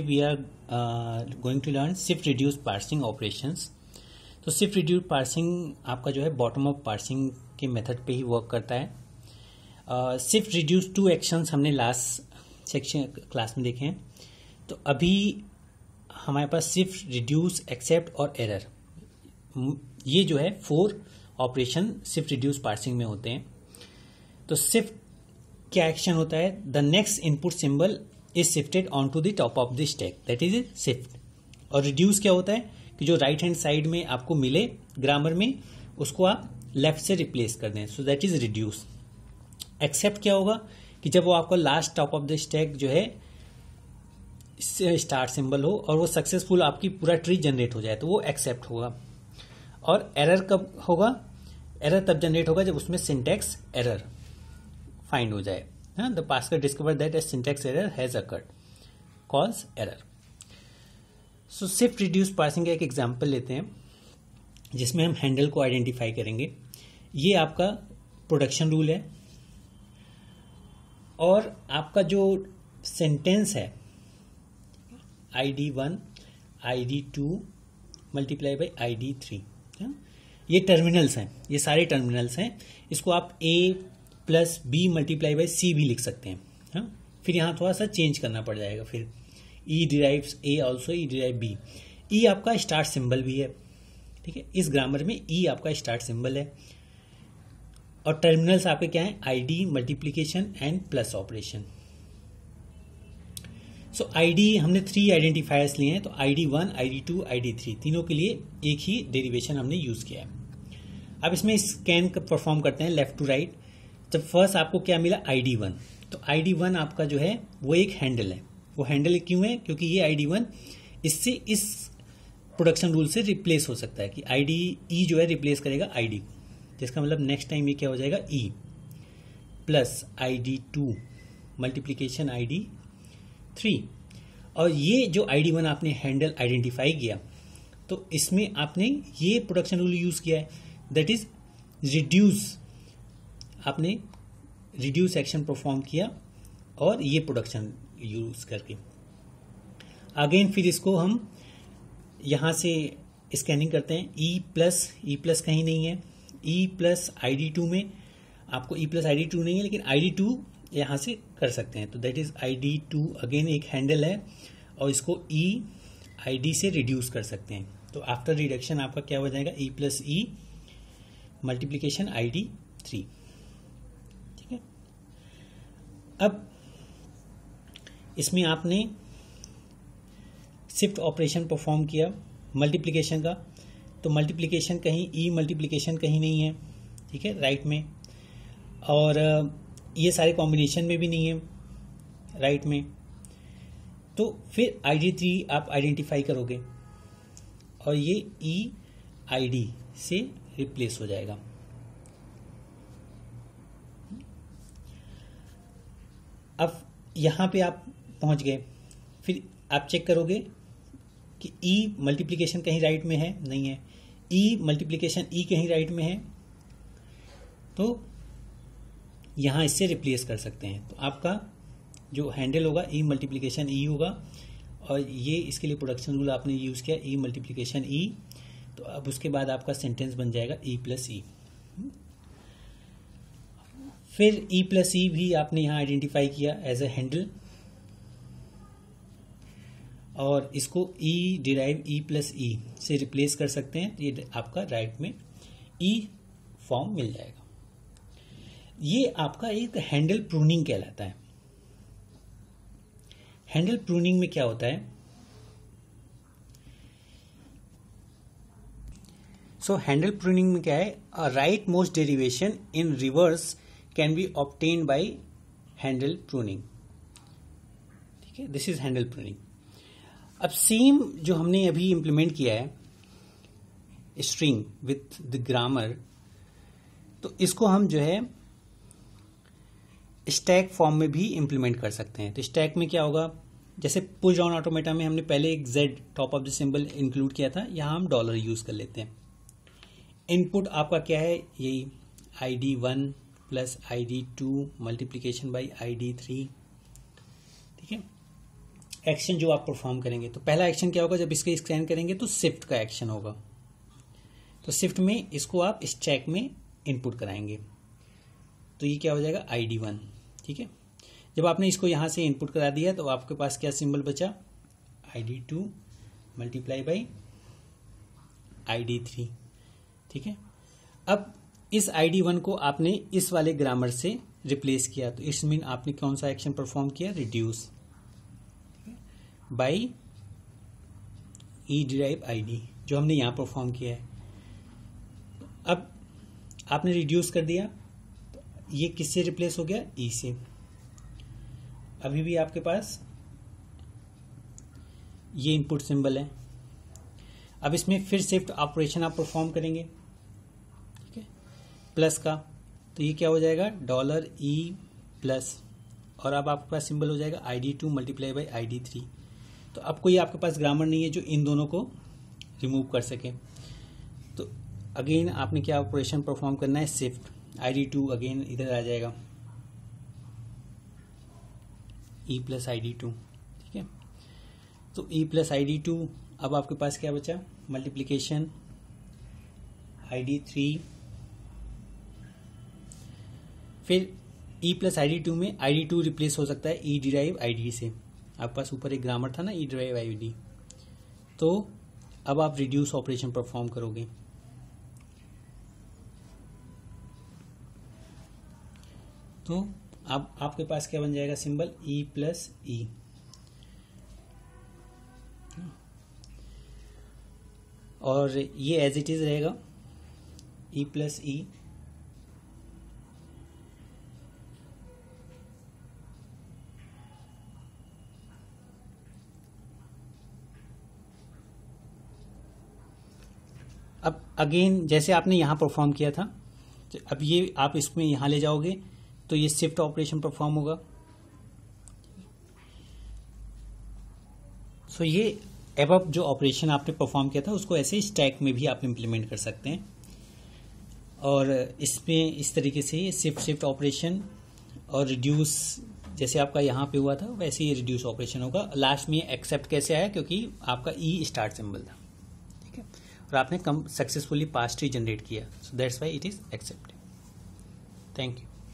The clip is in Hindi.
We are going to learn learn shift parsing operation तो शिफ्ट रिड्यूस पार्सिंग आपका जो है बॉटम अप पार्सिंग के मेथड पे ही वर्क करता है शिफ्ट रिड्यूस टू एक्शन हमने लास्ट सेक्शन क्लास में देखे हैं तो अभी हमारे पास शिफ्ट रिड्यूस एक्सेप्ट और एरर ये जो है four operation shift reduce parsing में होते हैं तो शिफ्ट क्या एक्शन होता है the next input symbol is shifted on to the top of the stack that is shift और रिड्यूस क्या होता है कि जो राइट हैंड साइड में आपको मिले ग्रामर में उसको आप लेफ्ट से रिप्लेस कर दें so that is reduce accept क्या होगा कि जब वो आपका last top of the stack जो है स्टार सिंबल हो और वो सक्सेसफुल आपकी पूरा ट्री जनरेट हो जाए तो वो एक्सेप्ट होगा और एरर कब होगा एरर तब जनरेट होगा जब उसमें सिंटेक्स एरर फाइंड हो जाए And हाँ, the Pascal discovered that a syntax error has occurred. Cause error. सो सिर्फ रिड्यूस पार्सिंग का एक एग्जाम्पल लेते हैं जिसमें हम हैंडल को आइडेंटिफाई करेंगे ये आपका प्रोडक्शन रूल है और आपका जो सेंटेंस है I D one I D two multiply by I D three ये टर्मिनल्स हैं ये सारे टर्मिनल्स हैं इसको आप A plus B multiply by C भी लिख सकते हैं हा? फिर यहाँ थोड़ा सा चेंज करना पड़ जाएगा फिर E derive A also E derive B E आपका स्टार्ट सिंबल भी है ठीक है इस ग्रामर में ई e आपका स्टार्ट सिंबल है और टर्मिनल्स आपके क्या I ID multiplication and plus operation so ID हमने थ्री आइडेंटिफायर्स लिए हैं तो ID one ID two ID three तीनों के लिए एक ही डेरिवेशन हमने यूज किया है अब इसमें स्कैन परफॉर्म करते हैं लेफ्ट टू राइट जब तो फर्स्ट आपको क्या मिला आई डी वन तो आई डी वन आपका जो है वो एक हैंडल है वो हैंडल क्यों है क्योंकि ये आई डी वन इससे इस प्रोडक्शन रूल से रिप्लेस हो सकता है कि आई डी ई जो है रिप्लेस करेगा आई डी को तो जिसका मतलब नेक्स्ट टाइम ये क्या हो जाएगा E plus I D two multiplication I D three और ये जो आई डी वन आपने हैंडल आइडेंटिफाई किया तो इसमें आपने ये प्रोडक्शन रूल यूज किया है दैट इज रिड्यूस आपने रिड्यूस एक्शन परफॉर्म किया और ये प्रोडक्शन यूज करके अगेन फिर इसको हम यहां से स्कैनिंग करते हैं ई प्लस ई प्लस कहीं नहीं है E plus I D two में आपको E plus I D two नहीं है लेकिन आई डी टू यहां से कर सकते हैं तो that is I D two again एक हैंडल है और इसको ई आई डी से रिड्यूस कर सकते हैं तो आफ्टर रिडक्शन आपका क्या हो जाएगा E plus E multiplication I D three अब इसमें आपने शिफ्ट ऑपरेशन परफॉर्म किया मल्टीप्लिकेशन का तो मल्टीप्लिकेशन कहीं ई e मल्टीप्लिकेशन कहीं नहीं है ठीक है राइट में और ये सारे कॉम्बिनेशन में भी नहीं है राइट में तो फिर आईडी थ्री आप आइडेंटिफाई करोगे और ये ई e आईडी से रिप्लेस हो जाएगा अब यहाँ पे आप पहुँच गए फिर आप चेक करोगे कि ई e मल्टीप्लीकेशन कहीं राइट में है नहीं है ई मल्टीप्लीकेशन ई कहीं राइट में है तो यहाँ इससे रिप्लेस कर सकते हैं तो आपका जो हैंडल होगा ई मल्टीप्लीकेशन ई होगा और ये इसके लिए प्रोडक्शन रूल आपने यूज़ किया ई मल्टीप्लीकेशन ई तो अब उसके बाद आपका सेंटेंस बन जाएगा ई प्लस ई फिर ई प्लस ई भी आपने यहां आइडेंटिफाई किया एज ए हैंडल और इसको ई डिराइव ई प्लस ई से रिप्लेस कर सकते हैं तो ये आपका राइट में ई e फॉर्म मिल जाएगा ये आपका एक हैंडल प्रूनिंग कहलाता है हैंडल प्रूनिंग में क्या होता है सो हैंडल प्रूनिंग में क्या है right most derivation in reverse can be obtain by handle pruning ठीक है दिस इज हैंडल प्रूनिंग अब सेम जो हमने अभी इम्प्लीमेंट किया है स्ट्रिंग विथ द ग्रामर तो इसको हम जो है स्टैक फॉर्म में भी इम्प्लीमेंट कर सकते हैं तो स्टैक में क्या होगा जैसे पुश डाउन ऑटोमेटा में हमने पहले एक Z top of the symbol include किया था यहाँ हम डॉलर यूज कर लेते हैं इनपुट आपका क्या है यही I D one plus I D two multiplication by I D three ठीक है एक्शन जो आप परफॉर्म करेंगे तो पहला एक्शन क्या होगा जब इसके स्कैन करेंगे तो शिफ्ट का एक्शन होगा तो शिफ्ट में इसको आप इस चेक में इनपुट कराएंगे तो ये क्या हो जाएगा आई डी वन ठीक है जब आपने इसको यहां से इनपुट करा दिया तो आपके पास क्या सिंबल बचा I D two multiply by I D three ठीक है अब इस आईडी वन को आपने इस वाले ग्रामर से रिप्लेस किया तो इट्स मीन आपने कौन सा एक्शन परफॉर्म किया reduce by E derive ID जो हमने यहां परफॉर्म किया है अब आपने रिड्यूस कर दिया तो ये किससे रिप्लेस हो गया ई e से अभी भी आपके पास ये इनपुट सिंबल है अब इसमें फिर शिफ्ट ऑपरेशन आप परफॉर्म करेंगे प्लस का तो ये क्या हो जाएगा डॉलर ई प्लस और अब आपके पास सिंबल हो जाएगा I D two multiply by I D three तो अब कोई आपके पास ग्रामर नहीं है जो इन दोनों को रिमूव कर सके तो अगेन आपने क्या ऑपरेशन परफॉर्म करना है shift I D two again इधर आ जाएगा E plus I D two ठीक है तो E plus I D two अब आपके पास क्या बचा मल्टीप्लीकेशन आई डी थ्री फिर E plus I D two में आई डी टू रिप्लेस हो सकता है ई डिराइव आई डी से आपके पास ऊपर एक ग्रामर था ना ई डिराइव आई डी तो अब आप रिड्यूस ऑपरेशन परफॉर्म करोगे तो आप आपके पास क्या बन जाएगा सिंबल ई प्लस ई और ये एज इट इज रहेगा ई प्लस ई अब अगेन जैसे आपने यहां परफॉर्म किया था तो अब ये आप इसमें यहां ले जाओगे तो ये शिफ्ट ऑपरेशन परफॉर्म होगा सो ये एब जो ऑपरेशन आपने परफॉर्म किया था उसको ऐसे स्टैक में भी आप इम्प्लीमेंट कर सकते हैं और इसमें इस तरीके से शिफ्ट शिफ्ट ऑपरेशन और रिड्यूस जैसे आपका यहाँ पे हुआ था वैसे ही रिड्यूस ऑपरेशन होगा लास्ट में एक्सेप्ट कैसे आया क्योंकि आपका ई स्टार्ट सिंबल था ठीक है और आपने कम सक्सेसफुली पास्ट ही जनरेट किया so that's why it is accepted thank you